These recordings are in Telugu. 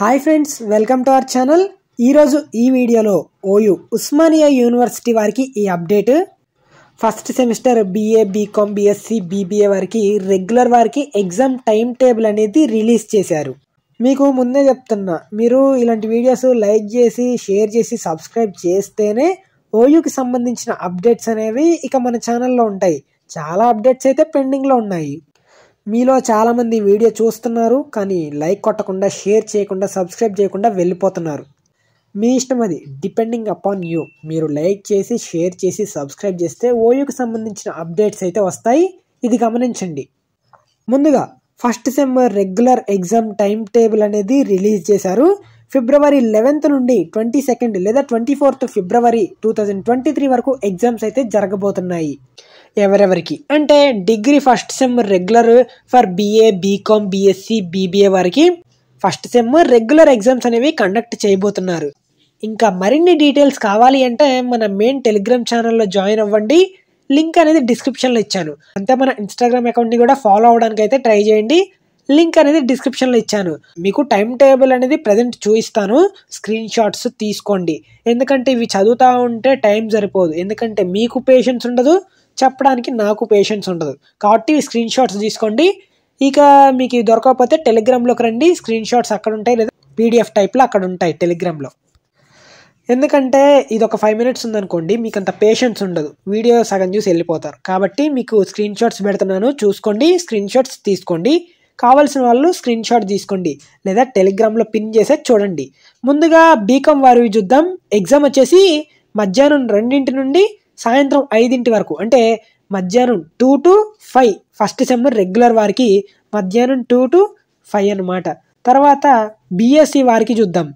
hi friends welcome to our channel ఈరోజు ఈ వీడియోలో ఓయు ఉస్మానియా యూనివర్సిటీ వారికి ఈ update first semester BA BCom BSc BBA వారికి రెగ్యులర్ వారికి ఎగ్జామ్ టైం టేబుల్ అనేది రిలీజ్ చేశారు మీకు ముందే చెప్తున్నా మీరు ఇలాంటి వీడియోస్ లైక్ చేసి షేర్ చేసి సబ్స్క్రైబ్ చేస్తేనే ఓయూకి సంబంధించిన అప్డేట్స్ అనేవి ఇక మన ఛానల్లో ఉంటాయి చాలా అప్డేట్స్ అయితే పెండింగ్లో ఉన్నాయి మీలో చాలామంది వీడియో చూస్తున్నారు కానీ లైక్ కొట్టకుండా షేర్ చేయకుండా సబ్స్క్రైబ్ చేయకుండా వెళ్ళిపోతున్నారు మీ ఇష్టం అది డిపెండింగ్ అపాన్ యూ మీరు లైక్ చేసి షేర్ చేసి సబ్స్క్రైబ్ చేస్తే ఓయూకి సంబంధించిన అప్డేట్స్ అయితే వస్తాయి ఇది గమనించండి ముందుగా first sem regular exam time table అనేది రిలీజ్ చేశారు ఫిబ్రవరి లెవెన్త్ నుండి ట్వంటీ సెకండ్ లేదా twenty fourth February two thousand twenty three వరకు ఎగ్జామ్స్ అయితే జరగబోతున్నాయి ఎవరెవరికి అంటే degree first sem regular for BA BCom BSc BBA వారికి ఫస్ట్ సెమ్ రెగ్యులర్ ఎగ్జామ్స్ అనేవి కండక్ట్ చేయబోతున్నారు ఇంకా మరిన్ని డీటెయిల్స్ కావాలి అంటే మన మెయిన్ టెలిగ్రామ్ ఛానల్లో జాయిన్ అవ్వండి లింక్ అనేది డిస్క్రిప్షన్లో ఇచ్చాను అంతే మన ఇన్స్టాగ్రామ్ అకౌంట్ని కూడా ఫాలో అవడానికి అయితే ట్రై చేయండి లింక్ అనేది లో ఇచ్చాను మీకు టైం టేబుల్ అనేది ప్రజెంట్ చూపిస్తాను స్క్రీన్ షాట్స్ తీసుకోండి ఎందుకంటే ఇవి చదువుతా ఉంటే టైం సరిపోదు ఎందుకంటే మీకు పేషెన్స్ ఉండదు చెప్పడానికి నాకు పేషెన్స్ ఉండదు కాబట్టి స్క్రీన్ షాట్స్ తీసుకోండి ఇక మీకు దొరకకపోతే టెలిగ్రామ్లోకి రండి స్క్రీన్ షాట్స్ అక్కడ ఉంటాయి లేదా పీడిఎఫ్ టైప్లో అక్కడ ఉంటాయి టెలిగ్రామ్లో ఎందుకంటే ఇది ఒక ఫైవ్ మినిట్స్ ఉందనుకోండి మీకు అంత పేషెన్స్ ఉండదు వీడియో సగం చూసి వెళ్ళిపోతారు కాబట్టి మీకు స్క్రీన్ షాట్స్ పెడుతున్నాను చూసుకోండి స్క్రీన్ షాట్స్ తీసుకోండి కావాల్సిన వాళ్ళు స్క్రీన్ షాట్ తీసుకోండి లేదా టెలిగ్రామ్లో పిన్ చేసే చూడండి ముందుగా బీకామ్ వారివి చూద్దాం ఎగ్జామ్ వచ్చేసి మధ్యాహ్నం రెండింటి నుండి సాయంత్రం ఐదింటి వరకు అంటే మధ్యాహ్నం two to five first sem regular వారికి మధ్యాహ్నం టూ టు ఫైవ్ అనమాట తర్వాత బీఎస్సీ e వారికి చూద్దాం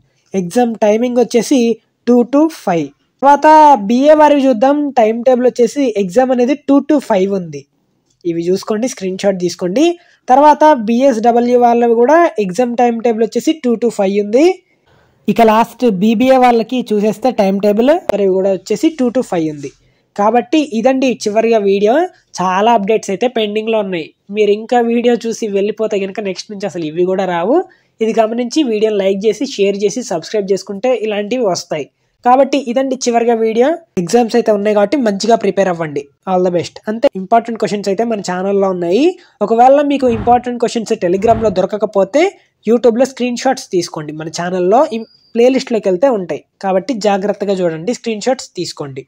ఎగ్జామ్ టైమింగ్ వచ్చేసి టూ టు ఫైవ్ తర్వాత బిఏ వారికి చూద్దాం టైం టేబుల్ వచ్చేసి ఎగ్జామ్ అనేది టూ టు ఫైవ్ ఉంది ఇవి చూసుకోండి స్క్రీన్ షాట్ తీసుకోండి తర్వాత బిఎస్డబ్ల్యూ వాళ్ళవి కూడా ఎగ్జామ్ టైం టేబుల్ వచ్చేసి టూ టు ఫైవ్ ఉంది ఇక లాస్ట్ బీబీఏ వాళ్ళకి చూసేస్తే టైం టేబుల్ మరి కూడా వచ్చేసి టూ టు ఫైవ్ ఉంది కాబట్టి ఇదండి చివరిగా వీడియో చాలా అప్డేట్స్ అయితే పెండింగ్లో ఉన్నాయి మీరు ఇంకా వీడియో చూసి వెళ్ళిపోతే కనుక నెక్స్ట్ నుంచి అసలు ఇవి కూడా రావు ఇది గమనించి వీడియోని లైక్ చేసి షేర్ చేసి సబ్స్క్రైబ్ చేసుకుంటే ఇలాంటివి వస్తాయి కాబట్టి ఇదండి చివరిగా వీడియో ఎగ్జామ్స్ అయితే ఉన్నాయి కాబట్టి మంచిగా ప్రిపేర్ అవ్వండి ఆల్ ద బెస్ట్ అంతే ఇంపార్టెంట్ క్వశ్చన్స్ అయితే మన ఛానల్లో ఉన్నాయి ఒకవేళ మీకు ఇంపార్టెంట్ క్వశ్చన్స్ టెలిగ్రామ్లో దొరకకపోతే యూట్యూబ్లో స్క్రీన్ షాట్స్ తీసుకోండి మన ఛానల్లో ప్లేలిస్ట్లోకి వెళ్తే ఉంటాయి కాబట్టి జాగ్రత్తగా చూడండి స్క్రీన్ షాట్స్ తీసుకోండి